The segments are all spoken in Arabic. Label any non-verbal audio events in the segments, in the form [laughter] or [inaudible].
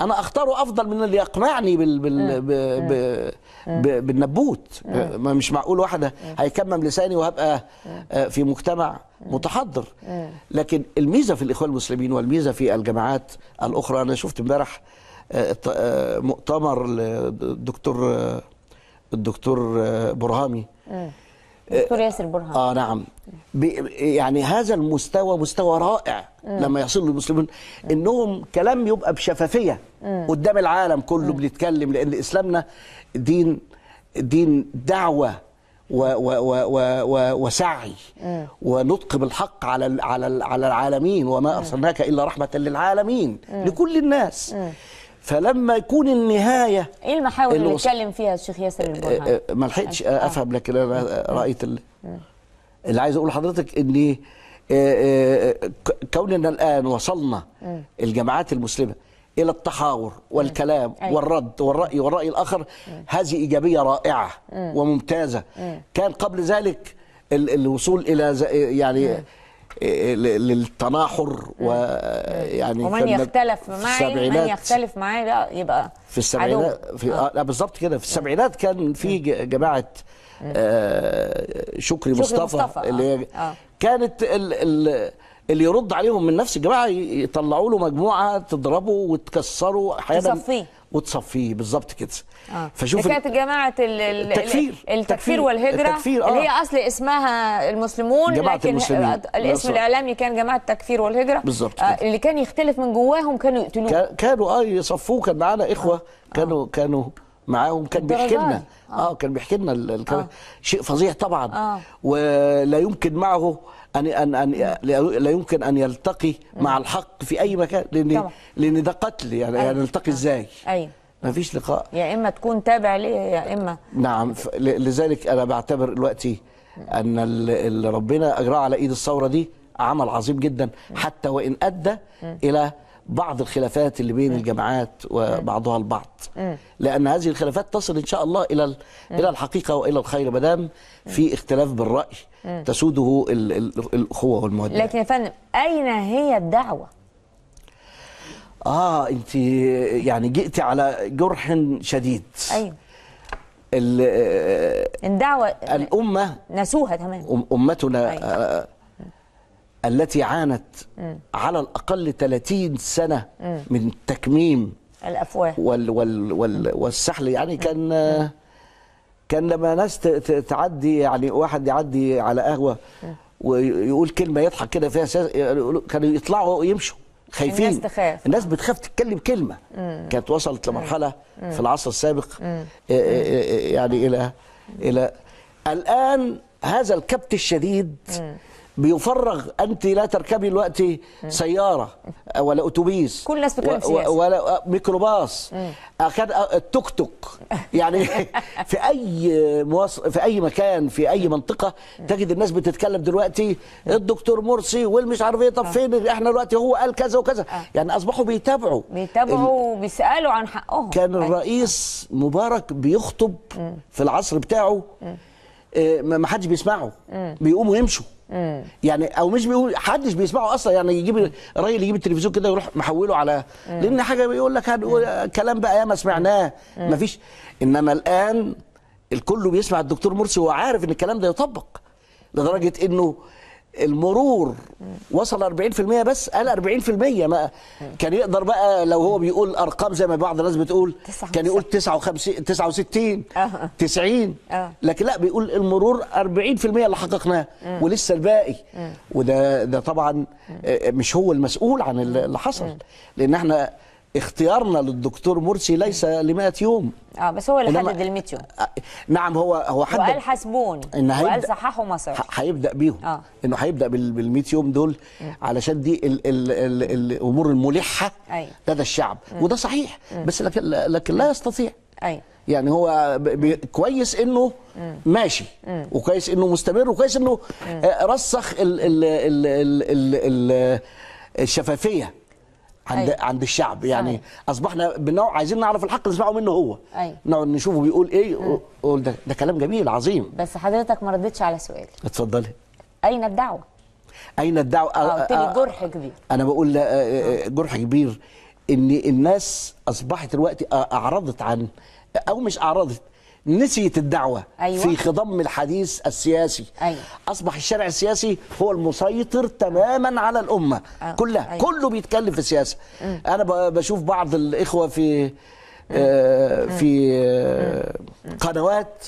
انا اختاره افضل من اللي يقنعني بال بال آه. آه. آه. بالنبوت مش معقول واحد هيكمم لساني وهبقى في مجتمع متحضر لكن الميزه في الاخوان المسلمين والميزه في الجماعات الاخرى انا شفت امبارح مؤتمر للدكتور الدكتور برهامي دكتور ياسر برهان اه نعم يعني هذا المستوى مستوى رائع مم. لما يصل للمسلمين انهم كلام يبقى بشفافيه مم. قدام العالم كله مم. بنتكلم لان اسلامنا دين دين دعوه و و و و و وسعي مم. ونطق بالحق على على على العالمين وما ارسلناك الا رحمه للعالمين مم. لكل الناس مم. فلما يكون النهايه ايه المحاور اللي اتكلم فيها الشيخ ياسر آه، البرهان آه، ما لحقتش آه. افهم لكن انا رايت اللي, اللي عايز اقول لحضرتك ان كوننا الان وصلنا الجماعات المسلمه الى التحاور والكلام أيوة. والرد والراي والراي الاخر هذه ايجابيه رائعه وممتازه كان قبل ذلك الوصول الى يعني للتناحر ويعني ومن يختلف معي من يختلف معي لا يبقى في السبعينات في آه. آه بالظبط كده في السبعينات كان في جماعه آه شكري, شكري مصطفى, مصطفى اللي آه. آه. كانت ال ال اللي يرد عليهم من نفس الجماعه يطلعوا له مجموعه تضربه وتكسره احيانا تصفيه وتصفيه بالظبط كده آه. فشوف كانت جماعه التكفير التكفير والهجره التكفير آه. اللي هي آه. اصل اسمها المسلمون جماعة لكن المسلمين. آه، الاسم بالزبط. الاعلامي كان جماعه التكفير والهجره بالظبط آه اللي كان يختلف من جواهم كانوا يقتلوه كانوا اه يصفوه كان معانا اخوه آه. كانوا آه. كانوا معاهم كان بيحكي لنا آه. اه كان بيحكي لنا آه. شيء فظيع طبعا آه. ولا يمكن معه ان ان ان لا يمكن ان يلتقي مع الحق في اي مكان لان طبعا. لان ده قتل يعني, يعني أيوة. نلتقي آه. ازاي؟ ايوه ما فيش لقاء يا اما تكون تابع ليه يا اما نعم لذلك انا بعتبر دلوقتي ان اللي ربنا اجراه على ايد الثوره دي عمل عظيم جدا حتى وان ادى الى بعض الخلافات اللي بين إيه. الجماعات إيه. وبعضها البعض إيه. لأن هذه الخلافات تصل إن شاء الله إلى إلى الحقيقة وإلى الخير ما دام في اختلاف بالرأي تسوده الأخوة والمودة لكن يا فندم أين هي الدعوة؟ آه أنت يعني جئتي على جرح شديد أيوه الدعوة الأمة نسوها تماما أمتنا أيوه. التي عانت على الأقل 30 سنة من تكميم الأفواه وال وال وال والسحل يعني كان كان لما ناس تعدي يعني واحد يعدي على قهوة ويقول كلمة يضحك كده فيها كانوا يطلعوا ويمشوا خايفين الناس تخاف الناس بتخاف تتكلم كلمة م. كانت وصلت لمرحلة م. في العصر السابق م. إيه- إيه- إيه- يعني إلى إلى الآن هذا الكبت الشديد م. بيفرغ انت لا تركبي دلوقتي سياره ولا اتوبيس كل الناس بتتكلم سياسه ولا ميكروباص اخذ التوك توك يعني [laughs] في اي مواص... في اي مكان في اي منطقه تجد الناس بتتكلم دلوقتي الدكتور مرسي والمش عارف ايه طب آه. فين احنا دلوقتي هو قال كذا وكذا آه. يعني اصبحوا بيتابعوا بيتابعوا ال... وبيسالوا عن حقهم كان أيوة. الرئيس مبارك بيخطب في العصر بتاعه آه، ما حدش بيسمعه بيقوموا يمشوا إيه. يعني او مش بيقول حدش بيسمعه اصلا يعني يجيب الراجل يجيب التلفزيون كده يروح محوله على إيه. لان حاجه بيقول لك إيه. كلام بقى ياما سمعناه مفيش انما الان الكل بيسمع الدكتور مرسي وهو عارف ان الكلام ده يطبق لدرجه انه المرور وصل 40% بس قال 40% ما كان يقدر بقى لو هو بيقول ارقام زي ما بعض الناس بتقول كان يقول 59 69 90 لكن لا بيقول المرور 40% اللي حققناه ولسه الباقي وده ده طبعا آه، مش هو المسؤول عن اللي حصل لان احنا اختيارنا للدكتور مرسي ليس ل 100 يوم اه بس هو اللي حدد ال 100 يوم آه، نعم هو هو حدد وقال حاسبون وقال صححوا مصر هيبدا بيهم آه. انه هيبدا بال 100 يوم دول علشان دي الـ الـ الـ الامور الملحه لدى الشعب م. وده صحيح م. بس لكن لكن لا يستطيع أي. يعني هو كويس انه ماشي وكويس انه مستمر وكويس انه رسخ الـ الـ الـ الـ الـ الشفافيه عند أي. عند الشعب يعني أي. اصبحنا بنوع عايزين نعرف الحق نسمعه منه هو نقعد نشوفه بيقول ايه قول ده ده كلام جميل عظيم بس حضرتك ما ردتش على سؤالي اتفضلي اين الدعوه اين الدعوه آه، قلت لي جرح كبير انا بقول آه، آه، جرح كبير ان الناس اصبحت دلوقتي اعرضت عن او مش اعرضت نسيت الدعوة أيوة. في خضم الحديث السياسي أيوة. أصبح الشارع السياسي هو المسيطر تماما على الأمة أيوة. كلها أيوة. كله بيتكلم في السياسة م. أنا بشوف بعض الإخوة في آه، في آه، قنوات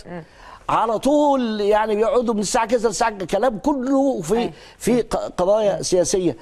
على طول يعني بيقعدوا من الساعة كذا للساعة كلام كله في أيوة. في قضايا سياسية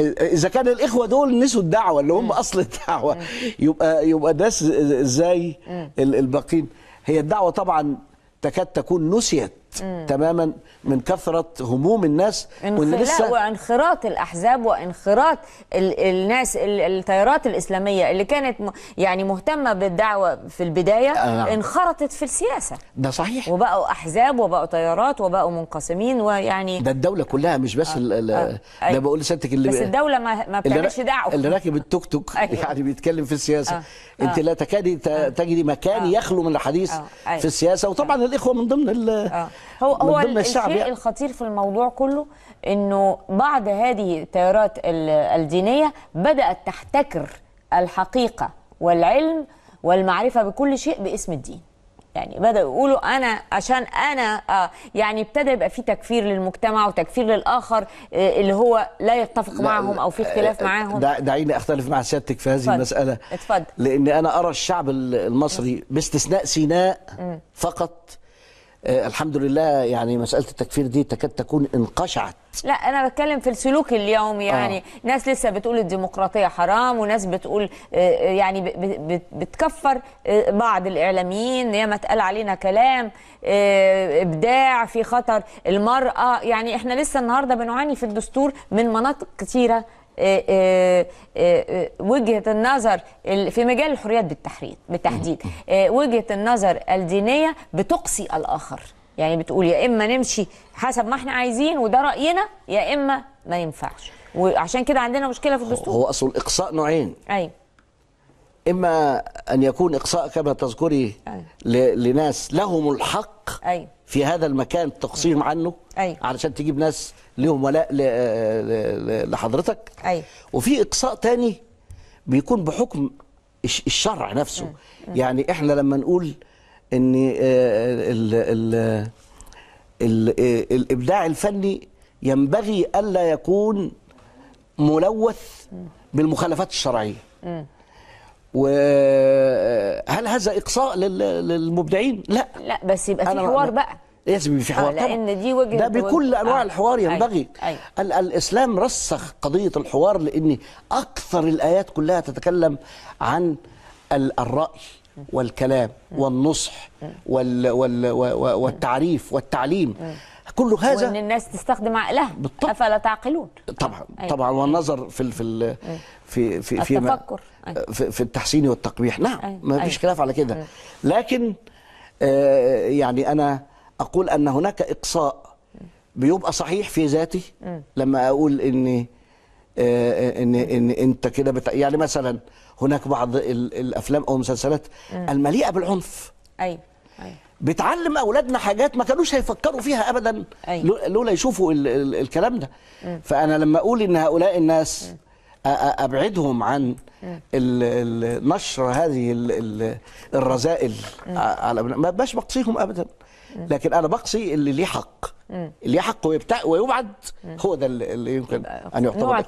اذا كان الاخوه دول نسوا الدعوه اللي هم م. اصل الدعوه م. يبقى يبقى ناس ازاي الباقين هي الدعوه طبعا تكاد تكون نسيت مم. تماما من كثره هموم الناس انخلاء وانخراط الاحزاب وانخراط ال... الناس ال... التيارات الاسلاميه اللي كانت م... يعني مهتمه بالدعوه في البدايه آه. نعم. انخرطت في السياسه ده صحيح وبقوا احزاب وبقوا تيارات وبقوا منقسمين ويعني ده الدوله كلها مش بس آه. آه. ده بقول لسيادتك اللي بس الدوله ما, ما بتعملش دعوه اللي راكب التوك توك [laughs] أيوه. يعني بيتكلم في السياسه آه. آه. انت لا تكادي آه. تجدي مكان آه. يخلو من الحديث آه. أيوه. في السياسه وطبعا آه. الاخوه من ضمن ال... آه. هو هو الشيء يعني. الخطير في الموضوع كله انه بعض هذه التيارات الدينيه بدات تحتكر الحقيقه والعلم والمعرفه بكل شيء باسم الدين يعني بدأوا يقولوا أنا عشان أنا آه يعني ابتدى يبقى في تكفير للمجتمع وتكفير للآخر آه اللي هو لا يتفق لا معهم أو في آه، اختلاف آه، معاهم دعيني أختلف مع سيادتك في هذه اتفضل المسألة اتفضل لأن أنا أرى الشعب المصري باستثناء سيناء فقط آه، الحمد لله يعني مساله التكفير دي تكاد تكون انقشعت لا انا بتكلم في السلوك اليومي يعني آه. ناس لسه بتقول الديمقراطيه حرام وناس بتقول آه، آه، يعني بتكفر بعض الاعلاميين ياما اتقال علينا كلام ابداع في خطر المراه يعني احنا لسه النهارده بنعاني في الدستور من مناطق كثيره آه، آه، آه، وجهه النظر في مجال الحريات بالتحديد بالتحديد وجهه النظر الدينيه بتقصي الاخر يعني بتقول يا اما نمشي حسب ما احنا عايزين وده راينا يا اما ما ينفعش وعشان كده عندنا مشكله في الدستور هو اصل الاقصاء نوعين ايوه اما ان يكون اقصاء كما تذكري لناس لهم الحق حق أي. في هذا المكان تقصير عنه أي. علشان تجيب ناس لهم ولاء لحضرتك أي. وفي إقصاء تاني بيكون بحكم الشرع نفسه مم. يعني احنا لما نقول ان الـ آه، الـ الـ آه، الابداع الفني ينبغي الا يكون ملوث بالمخالفات الشرعيه وهل هذا اقصاء للمبدعين لا لا بس يبقى في حوار بقى لازم يبقى في حوار آه، لان دي وجهه ده بكل انواع آه. الحوار ينبغي أيوة. أيوة. الاسلام رسخ قضيه الحوار لان اكثر الايات كلها تتكلم عن الراي والكلام والنصح وال وال والتعريف والتعليم كل هذا وان الناس تستخدم عقلها بالطبع. افلا تعقلون طبعا أيوة. طبعا والنظر في أيوة. في في في في, التفكر. أيوة. في, في التحسين والتقبيح نعم أيوة. ما فيش أيوة. خلاف على كده أيوة. لكن آه يعني انا اقول ان هناك اقصاء بيبقى صحيح في ذاتي لما اقول ان آه، آه، ان ان انت كده بتا... يعني مثلا هناك بعض الافلام او المسلسلات المليئه بالعنف ايوه ايوه بتعلم اولادنا حاجات ما كانوش هيفكروا فيها ابدا أيوة. لولا يشوفوا ال ال الكلام ده فانا لما اقول ان هؤلاء الناس ابعدهم عن نشر هذه الرذائل على ما باش بقصيهم ابدا لكن انا بقصي اللي ليه حق اللي ليه حق ويبتع ويبعد هو ده اللي يمكن ان يعتبر